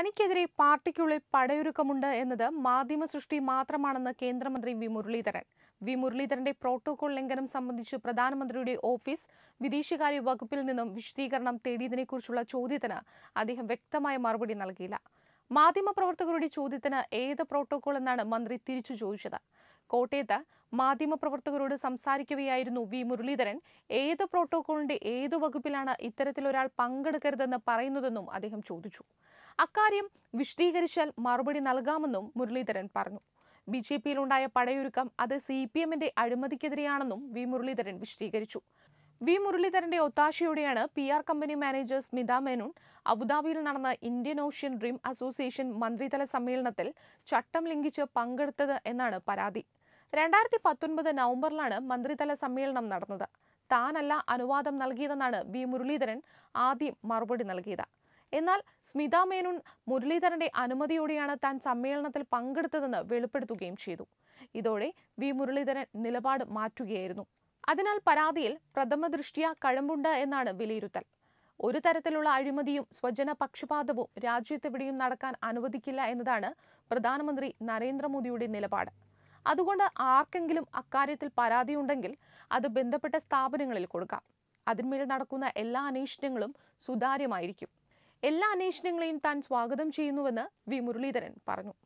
തനിക്കെതിരെ പാർട്ടിക്കുള്ളിൽ പടയൊരുക്കമുണ്ട് എന്നത് മാധ്യമ സൃഷ്ടി മാത്രമാണെന്ന് കേന്ദ്രമന്ത്രി വി മുരളീധരൻ വി മുരളീധരന്റെ പ്രോട്ടോകോൾ ലംഘനം സംബന്ധിച്ച് പ്രധാനമന്ത്രിയുടെ ഓഫീസ് വിദേശകാര്യ വകുപ്പിൽ നിന്നും വിശദീകരണം തേടിയതിനെക്കുറിച്ചുള്ള ചോദ്യത്തിന് അദ്ദേഹം വ്യക്തമായ മറുപടി നൽകിയില്ല മാധ്യമപ്രവർത്തകരുടെ ചോദ്യത്തിന് ഏത് പ്രോട്ടോകോൾ എന്നാണ് മന്ത്രി തിരിച്ചു ചോദിച്ചത് കോട്ടയത്ത് മാധ്യമപ്രവർത്തകരോട് സംസാരിക്കുകയായിരുന്നു വി മുരളീധരൻ ഏത് പ്രോട്ടോകോളിന്റെ ഏത് വകുപ്പിലാണ് ഇത്തരത്തിലൊരാൾ പങ്കെടുക്കരുതെന്ന് പറയുന്നതെന്നും അദ്ദേഹം ചോദിച്ചു അക്കാര്യം വിശദീകരിച്ചാൽ മറുപടി നൽകാമെന്നും മുരളീധരൻ പറഞ്ഞു ബി ജെ പിയിലുണ്ടായ പടയൊരുക്കം അത് സി പി എമ്മിന്റെ അഴിമതിക്കെതിരെയാണെന്നും വി മുരളീധരൻ വിശദീകരിച്ചു വി മുരളീധരന്റെ ഒത്താശയോടെയാണ് P R company manager Smitha Menon അബുദാബിയിൽ നടന്ന ഇന്ത്യൻ ഓഷ്യൻ ഡ്രീം അസോസിയേഷൻ മന്ത്രിതല സമ്മേളനത്തിൽ ചട്ടം ലംഘിച്ച് പങ്കെടുത്തത് എന്നാണ് പരാതി രണ്ടായിരത്തി പത്തൊൻപത് നവംബറിലാണ് മന്ത്രിതല സമ്മേളനം നടന്നത് താനല്ല അനുവാദം നൽകിയതെന്നാണ് വി മുരളീധരൻ ആദ്യം മറുപടി നൽകിയത് എന്നാൽ സ്മിത മേനോൻ മുരളീധരന്റെ അനുമതിയോടെയാണ് താൻ സമ്മേളനത്തിൽ പങ്കെടുത്തതെന്ന് വെളിപ്പെടുത്തുകയും ചെയ്തു ഇതോടെ വി മുരളീധരൻ നിലപാട് മാറ്റുകയായിരുന്നു അതിനാൽ പരാതിയിൽ പ്രഥമ ദൃഷ്ടിയ കഴമ്പുണ്ട് എന്നാണ് വിലയിരുത്തൽ ഒരു തരത്തിലുള്ള അഴിമതിയും സ്വജന പക്ഷപാതവും രാജ്യത്തെവിടെയും നടക്കാൻ അനുവദിക്കില്ല എന്നതാണ് പ്രധാനമന്ത്രി നരേന്ദ്രമോദിയുടെ നിലപാട് അതുകൊണ്ട് ആർക്കെങ്കിലും അക്കാര്യത്തിൽ ഉണ്ടെങ്കിൽ അത് ബന്ധപ്പെട്ട സ്ഥാപനങ്ങളിൽ കൊടുക്കാം അതിന്മേൽ നടക്കുന്ന എല്ലാ അന്വേഷണങ്ങളും സുതാര്യമായിരിക്കും എല്ലാ അന്വേഷണങ്ങളെയും താൻ സ്വാഗതം ചെയ്യുന്നുവെന്ന് വി മുരളീധരൻ പറഞ്ഞു